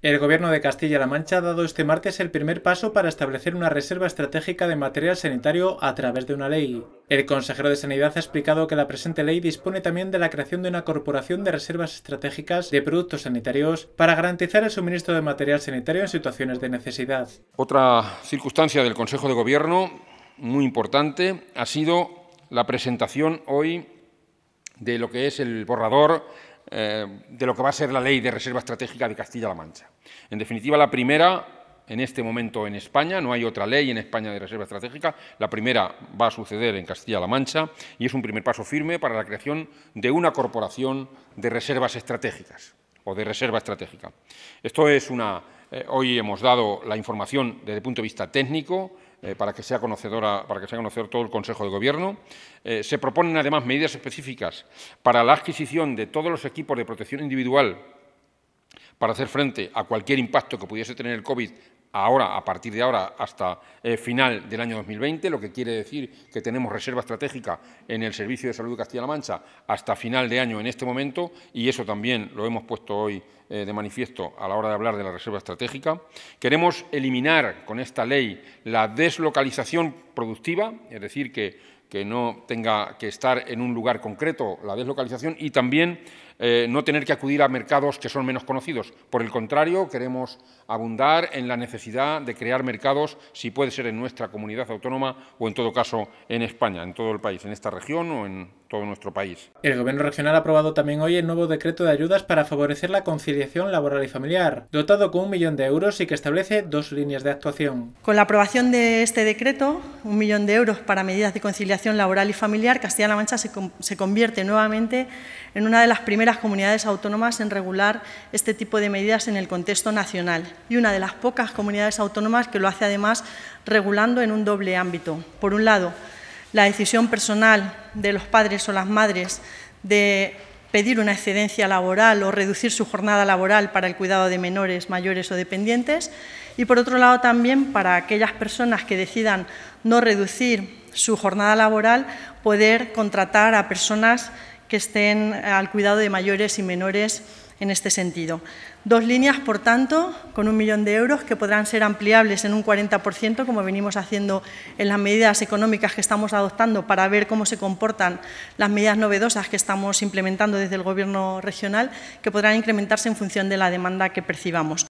El gobierno de Castilla-La Mancha ha dado este martes el primer paso para establecer una reserva estratégica de material sanitario a través de una ley. El consejero de Sanidad ha explicado que la presente ley dispone también de la creación de una corporación de reservas estratégicas de productos sanitarios para garantizar el suministro de material sanitario en situaciones de necesidad. Otra circunstancia del Consejo de Gobierno muy importante ha sido la presentación hoy de lo que es el borrador eh, de lo que va a ser la ley de reserva estratégica de Castilla-La Mancha. En definitiva, la primera en este momento en España, no hay otra ley en España de reserva estratégica, la primera va a suceder en Castilla-La Mancha y es un primer paso firme para la creación de una corporación de reservas estratégicas o de reserva estratégica. Esto es una eh, hoy hemos dado la información desde el punto de vista técnico, eh, para, que sea conocedora, para que sea conocedor todo el Consejo de Gobierno. Eh, se proponen además medidas específicas para la adquisición de todos los equipos de protección individual para hacer frente a cualquier impacto que pudiese tener el COVID ahora, a partir de ahora, hasta eh, final del año 2020, lo que quiere decir que tenemos reserva estratégica en el Servicio de Salud de Castilla-La Mancha hasta final de año en este momento, y eso también lo hemos puesto hoy eh, de manifiesto a la hora de hablar de la reserva estratégica. Queremos eliminar con esta ley la deslocalización productiva, es decir, que que no tenga que estar en un lugar concreto la deslocalización y también eh, no tener que acudir a mercados que son menos conocidos. Por el contrario, queremos abundar en la necesidad de crear mercados, si puede ser en nuestra comunidad autónoma o en todo caso en España, en todo el país, en esta región o en todo nuestro país. El Gobierno regional ha aprobado también hoy el nuevo decreto de ayudas para favorecer la conciliación laboral y familiar, dotado con un millón de euros y que establece dos líneas de actuación. Con la aprobación de este decreto, un millón de euros para medidas de conciliación laboral y familiar, Castilla-La Mancha se convierte nuevamente en una de las primeras las comunidades autónomas en regular este tipo de medidas en el contexto nacional y una de las pocas comunidades autónomas que lo hace además regulando en un doble ámbito. Por un lado, la decisión personal de los padres o las madres de pedir una excedencia laboral o reducir su jornada laboral para el cuidado de menores, mayores o dependientes. Y por otro lado también para aquellas personas que decidan no reducir su jornada laboral, poder contratar a personas que estén al cuidado de mayores y menores en este sentido. Dos líneas, por tanto, con un millón de euros que podrán ser ampliables en un 40%, como venimos haciendo en las medidas económicas que estamos adoptando para ver cómo se comportan las medidas novedosas que estamos implementando desde el Gobierno regional, que podrán incrementarse en función de la demanda que percibamos.